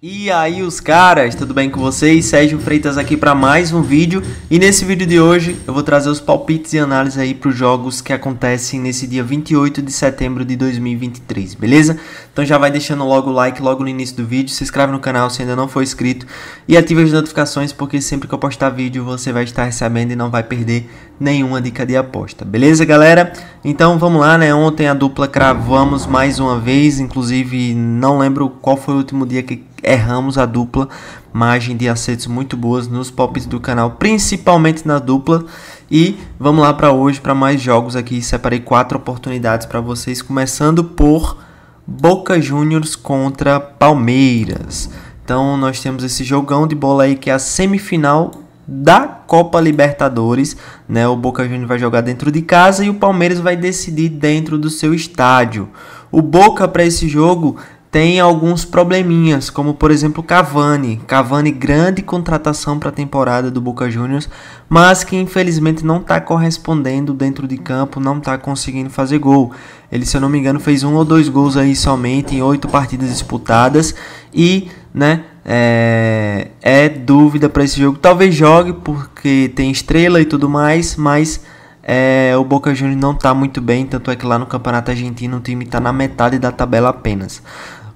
E aí os caras, tudo bem com vocês? Sérgio Freitas aqui para mais um vídeo e nesse vídeo de hoje eu vou trazer os palpites e análises aí para os jogos que acontecem nesse dia 28 de setembro de 2023, beleza? Então já vai deixando logo o like logo no início do vídeo, se inscreve no canal se ainda não for inscrito e ative as notificações porque sempre que eu postar vídeo você vai estar recebendo e não vai perder nenhuma dica de aposta, beleza galera? Então vamos lá, né? Ontem a dupla cravamos mais uma vez, inclusive não lembro qual foi o último dia que erramos a dupla margem de acertos muito boas nos palpites do canal, principalmente na dupla. E vamos lá para hoje para mais jogos aqui. Separei quatro oportunidades para vocês, começando por Boca Juniors contra Palmeiras. Então nós temos esse jogão de bola aí que é a semifinal da Copa Libertadores, né? O Boca Juniors vai jogar dentro de casa e o Palmeiras vai decidir dentro do seu estádio. O Boca para esse jogo tem alguns probleminhas, como por exemplo Cavani. Cavani, grande contratação para a temporada do Boca Juniors, mas que infelizmente não está correspondendo dentro de campo, não está conseguindo fazer gol. Ele, se eu não me engano, fez um ou dois gols aí somente em oito partidas disputadas e, né, é, é dúvida para esse jogo. Talvez jogue porque tem estrela e tudo mais, mas é, o Boca Juniors não está muito bem, tanto é que lá no Campeonato Argentino o time está na metade da tabela apenas.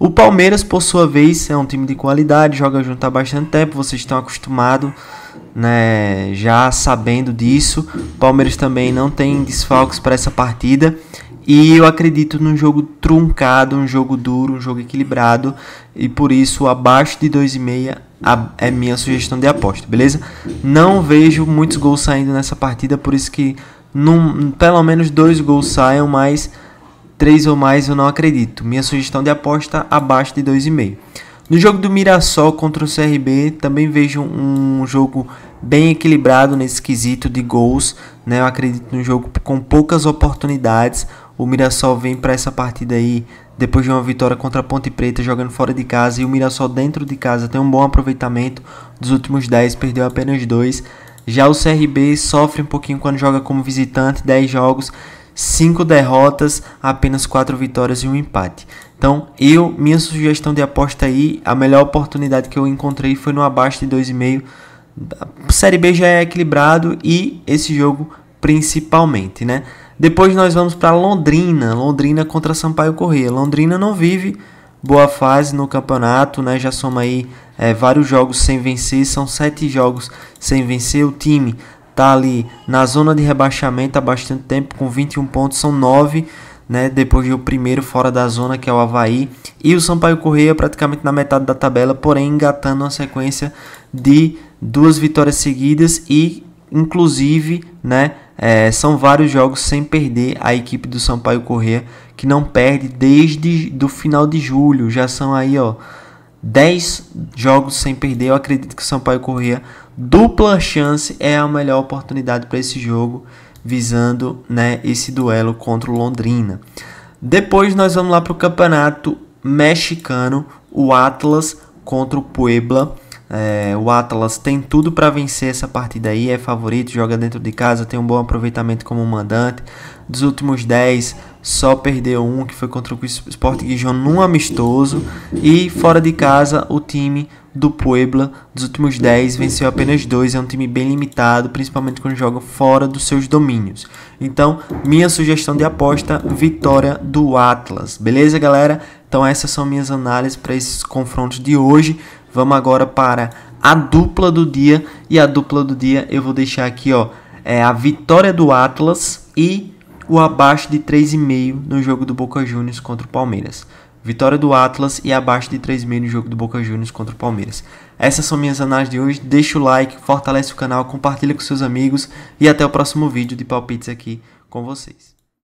O Palmeiras, por sua vez, é um time de qualidade, joga junto há bastante tempo, vocês estão acostumados, né, já sabendo disso. O Palmeiras também não tem desfalques para essa partida. E eu acredito num jogo truncado, um jogo duro, um jogo equilibrado. E por isso, abaixo de 2,5 é minha sugestão de aposta, beleza? Não vejo muitos gols saindo nessa partida, por isso que num, pelo menos dois gols saiam, mas 3 ou mais eu não acredito. Minha sugestão de aposta abaixo de 2,5. No jogo do Mirassol contra o CRB, também vejo um jogo bem equilibrado nesse quesito de gols. Né? Eu acredito no jogo com poucas oportunidades. O Mirassol vem para essa partida aí depois de uma vitória contra a Ponte Preta jogando fora de casa e o Mirassol dentro de casa tem um bom aproveitamento. Dos últimos 10 perdeu apenas 2. Já o CRB sofre um pouquinho quando joga como visitante, 10 jogos, 5 derrotas, apenas 4 vitórias e um empate. Então, eu, minha sugestão de aposta aí, a melhor oportunidade que eu encontrei foi no abaixo de 2,5. Série B já é equilibrado e esse jogo principalmente, né? Depois nós vamos para Londrina, Londrina contra Sampaio Corrêa. Londrina não vive boa fase no campeonato, né? Já soma aí é, vários jogos sem vencer, são sete jogos sem vencer. O time tá ali na zona de rebaixamento há bastante tempo, com 21 pontos, são 9, né? Depois do primeiro fora da zona, que é o Havaí. E o Sampaio Correia praticamente na metade da tabela, porém engatando uma sequência de duas vitórias seguidas e, inclusive, né? É, são vários jogos sem perder a equipe do Sampaio Correia, que não perde desde do final de julho. Já são aí, ó, 10 jogos sem perder. Eu acredito que o Sampaio Corrêa, dupla chance, é a melhor oportunidade para esse jogo, visando né, esse duelo contra o Londrina. Depois nós vamos lá para o campeonato mexicano, o Atlas contra o Puebla. É, o Atlas tem tudo para vencer essa partida aí, é favorito, joga dentro de casa, tem um bom aproveitamento como mandante. Dos últimos 10, só perdeu um, que foi contra o Sport Gijón num amistoso. E fora de casa, o time do Puebla, dos últimos 10, venceu apenas dois. É um time bem limitado, principalmente quando joga fora dos seus domínios. Então, minha sugestão de aposta, vitória do Atlas. Beleza, galera? Então, essas são minhas análises para esses confrontos de hoje. Vamos agora para a dupla do dia. E a dupla do dia eu vou deixar aqui, ó. É a vitória do Atlas e o abaixo de 3,5 no jogo do Boca Juniors contra o Palmeiras. Vitória do Atlas e abaixo de 3,5 no jogo do Boca Juniors contra o Palmeiras. Essas são minhas análises de hoje. Deixa o like, fortalece o canal, compartilha com seus amigos e até o próximo vídeo de palpites aqui com vocês.